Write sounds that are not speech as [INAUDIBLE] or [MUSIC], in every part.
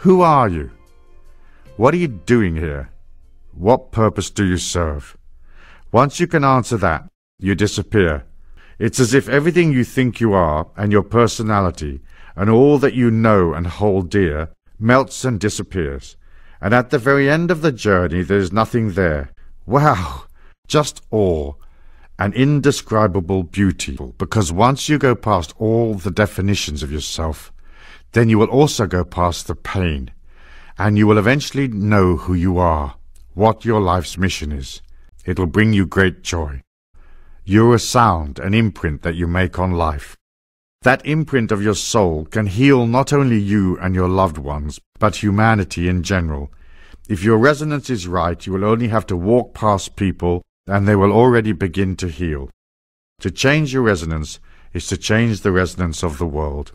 Who are you? What are you doing here? What purpose do you serve? Once you can answer that, you disappear. It's as if everything you think you are and your personality and all that you know and hold dear melts and disappears. And at the very end of the journey, there is nothing there. Wow! Just awe. An indescribable beauty. Because once you go past all the definitions of yourself, then you will also go past the pain, and you will eventually know who you are, what your life's mission is. It'll bring you great joy. You're a sound, an imprint that you make on life. That imprint of your soul can heal not only you and your loved ones, but humanity in general. If your resonance is right, you will only have to walk past people and they will already begin to heal. To change your resonance is to change the resonance of the world.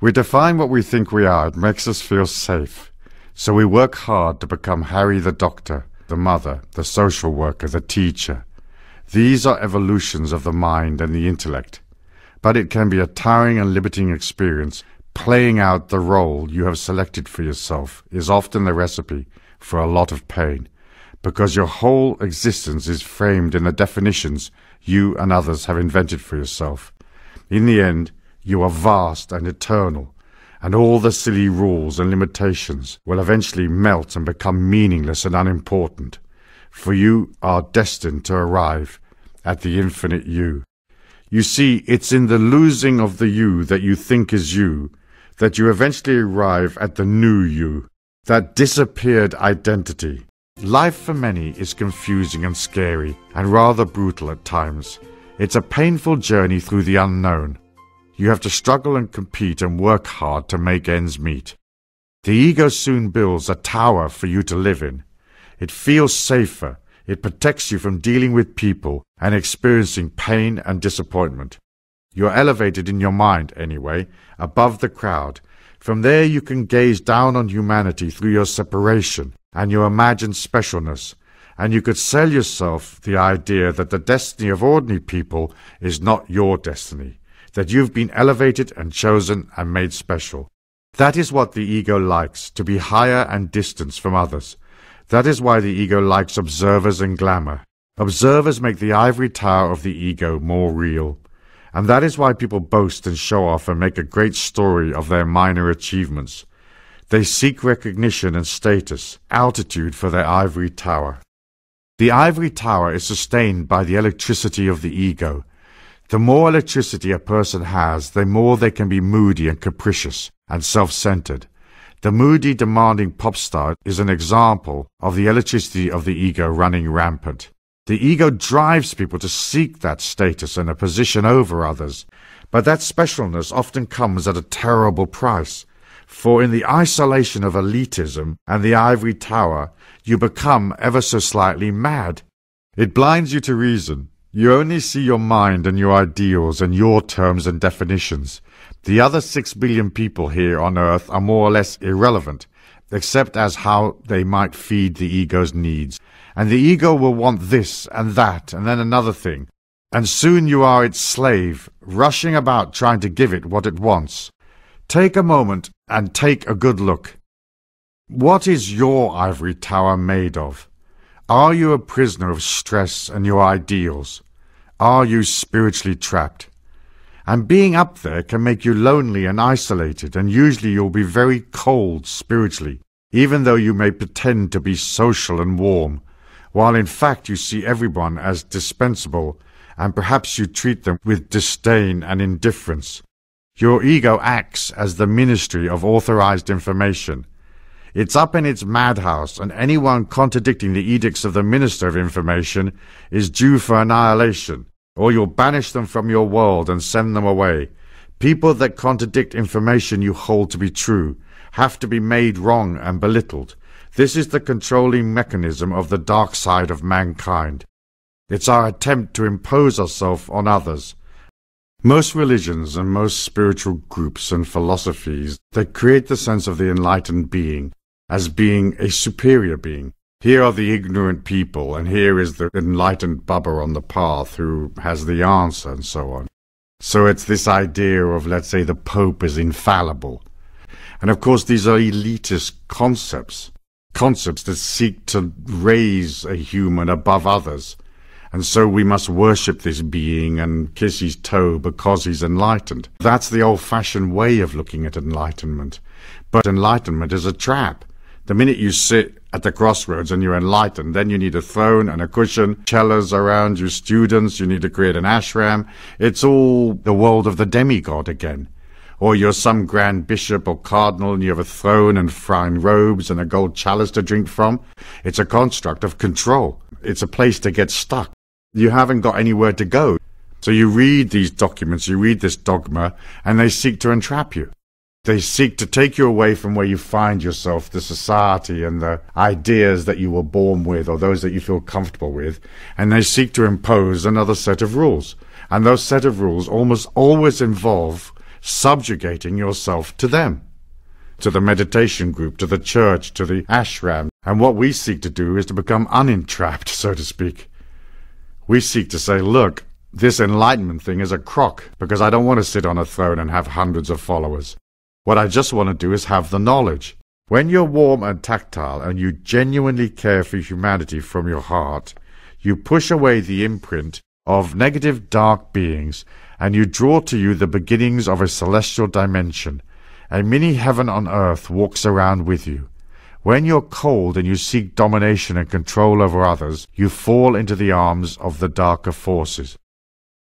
We define what we think we are. It makes us feel safe. So we work hard to become Harry the doctor, the mother, the social worker, the teacher. These are evolutions of the mind and the intellect. But it can be a tiring and limiting experience. Playing out the role you have selected for yourself is often the recipe for a lot of pain, because your whole existence is framed in the definitions you and others have invented for yourself. In the end, you are vast and eternal, and all the silly rules and limitations will eventually melt and become meaningless and unimportant, for you are destined to arrive at the infinite you. You see, it's in the losing of the you that you think is you that you eventually arrive at the new you, that disappeared identity. Life for many is confusing and scary, and rather brutal at times. It's a painful journey through the unknown, you have to struggle and compete and work hard to make ends meet. The ego soon builds a tower for you to live in. It feels safer. It protects you from dealing with people and experiencing pain and disappointment. You're elevated in your mind, anyway, above the crowd. From there, you can gaze down on humanity through your separation and your imagined specialness, and you could sell yourself the idea that the destiny of ordinary people is not your destiny that you've been elevated and chosen and made special. That is what the ego likes, to be higher and distanced from others. That is why the ego likes observers and glamour. Observers make the ivory tower of the ego more real. And that is why people boast and show off and make a great story of their minor achievements. They seek recognition and status, altitude for their ivory tower. The ivory tower is sustained by the electricity of the ego, the more electricity a person has, the more they can be moody and capricious and self-centered. The moody, demanding pop star is an example of the electricity of the ego running rampant. The ego drives people to seek that status and a position over others, but that specialness often comes at a terrible price. For in the isolation of elitism and the ivory tower, you become ever so slightly mad. It blinds you to reason, you only see your mind and your ideals and your terms and definitions. The other six billion people here on Earth are more or less irrelevant, except as how they might feed the ego's needs. And the ego will want this and that and then another thing. And soon you are its slave, rushing about trying to give it what it wants. Take a moment and take a good look. What is your ivory tower made of? Are you a prisoner of stress and your ideals? Are you spiritually trapped? And being up there can make you lonely and isolated, and usually you'll be very cold spiritually, even though you may pretend to be social and warm, while in fact you see everyone as dispensable, and perhaps you treat them with disdain and indifference. Your ego acts as the ministry of authorized information, it's up in its madhouse, and anyone contradicting the edicts of the Minister of Information is due for annihilation, or you'll banish them from your world and send them away. People that contradict information you hold to be true have to be made wrong and belittled. This is the controlling mechanism of the dark side of mankind. It's our attempt to impose ourselves on others. Most religions and most spiritual groups and philosophies that create the sense of the enlightened being as being a superior being. Here are the ignorant people, and here is the enlightened Baba on the path who has the answer, and so on. So it's this idea of, let's say, the Pope is infallible. And of course, these are elitist concepts, concepts that seek to raise a human above others. And so we must worship this being and kiss his toe because he's enlightened. That's the old fashioned way of looking at enlightenment. But enlightenment is a trap. The minute you sit at the crossroads and you're enlightened, then you need a throne and a cushion, cellos around you, students, you need to create an ashram. It's all the world of the demigod again. Or you're some grand bishop or cardinal and you have a throne and fine robes and a gold chalice to drink from. It's a construct of control. It's a place to get stuck. You haven't got anywhere to go. So you read these documents, you read this dogma, and they seek to entrap you. They seek to take you away from where you find yourself, the society and the ideas that you were born with or those that you feel comfortable with, and they seek to impose another set of rules. And those set of rules almost always involve subjugating yourself to them, to the meditation group, to the church, to the ashram. And what we seek to do is to become unentrapped, [LAUGHS] so to speak. We seek to say, look, this enlightenment thing is a crock because I don't want to sit on a throne and have hundreds of followers. What I just want to do is have the knowledge. When you're warm and tactile and you genuinely care for humanity from your heart, you push away the imprint of negative dark beings and you draw to you the beginnings of a celestial dimension. A mini heaven on earth walks around with you. When you're cold and you seek domination and control over others, you fall into the arms of the darker forces.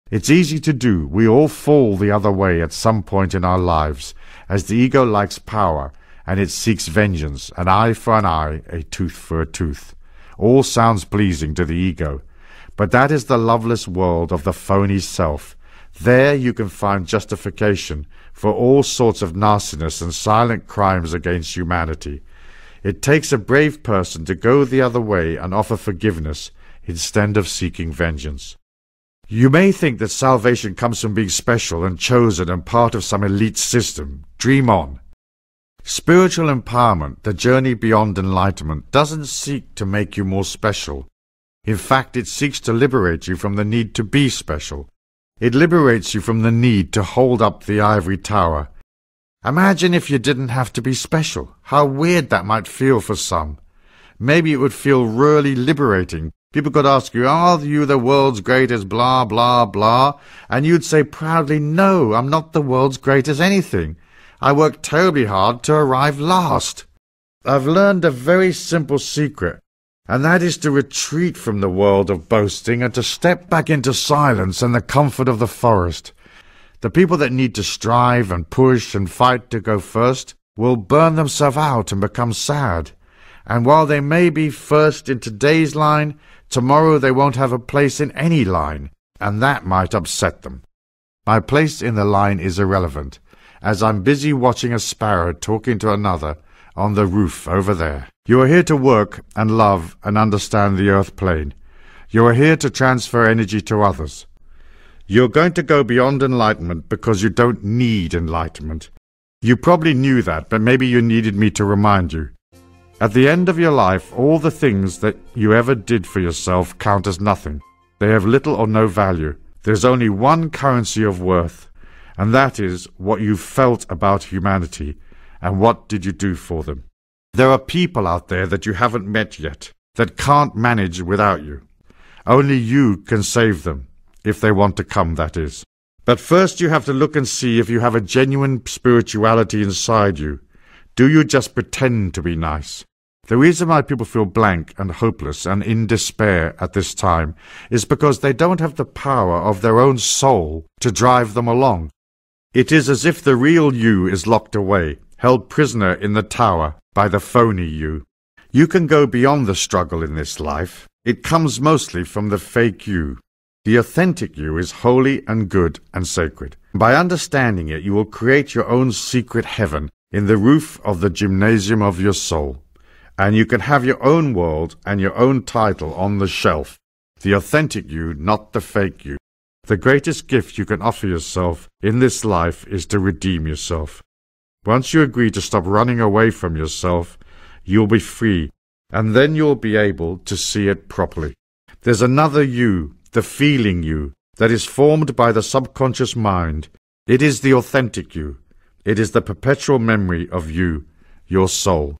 It's easy to do. We all fall the other way at some point in our lives, as the ego likes power and it seeks vengeance, an eye for an eye, a tooth for a tooth. All sounds pleasing to the ego, but that is the loveless world of the phony self. There you can find justification for all sorts of nastiness and silent crimes against humanity. It takes a brave person to go the other way and offer forgiveness instead of seeking vengeance. You may think that salvation comes from being special and chosen and part of some elite system. Dream on. Spiritual empowerment, the journey beyond enlightenment, doesn't seek to make you more special. In fact, it seeks to liberate you from the need to be special. It liberates you from the need to hold up the ivory tower. Imagine if you didn't have to be special. How weird that might feel for some. Maybe it would feel really liberating People could ask you, are you the world's greatest blah, blah, blah? And you'd say proudly, no, I'm not the world's greatest anything. I worked terribly hard to arrive last. I've learned a very simple secret, and that is to retreat from the world of boasting and to step back into silence and the comfort of the forest. The people that need to strive and push and fight to go first will burn themselves out and become sad. And while they may be first in today's line, Tomorrow they won't have a place in any line, and that might upset them. My place in the line is irrelevant, as I'm busy watching a sparrow talking to another on the roof over there. You are here to work and love and understand the earth plane. You are here to transfer energy to others. You're going to go beyond enlightenment because you don't need enlightenment. You probably knew that, but maybe you needed me to remind you. At the end of your life, all the things that you ever did for yourself count as nothing. They have little or no value. There's only one currency of worth, and that is what you felt about humanity and what did you do for them. There are people out there that you haven't met yet that can't manage without you. Only you can save them, if they want to come, that is. But first you have to look and see if you have a genuine spirituality inside you do you just pretend to be nice? The reason why people feel blank and hopeless and in despair at this time is because they don't have the power of their own soul to drive them along. It is as if the real you is locked away, held prisoner in the tower by the phony you. You can go beyond the struggle in this life. It comes mostly from the fake you. The authentic you is holy and good and sacred. By understanding it, you will create your own secret heaven in the roof of the gymnasium of your soul. And you can have your own world and your own title on the shelf. The authentic you, not the fake you. The greatest gift you can offer yourself in this life is to redeem yourself. Once you agree to stop running away from yourself, you'll be free, and then you'll be able to see it properly. There's another you, the feeling you, that is formed by the subconscious mind. It is the authentic you. It is the perpetual memory of you, your soul.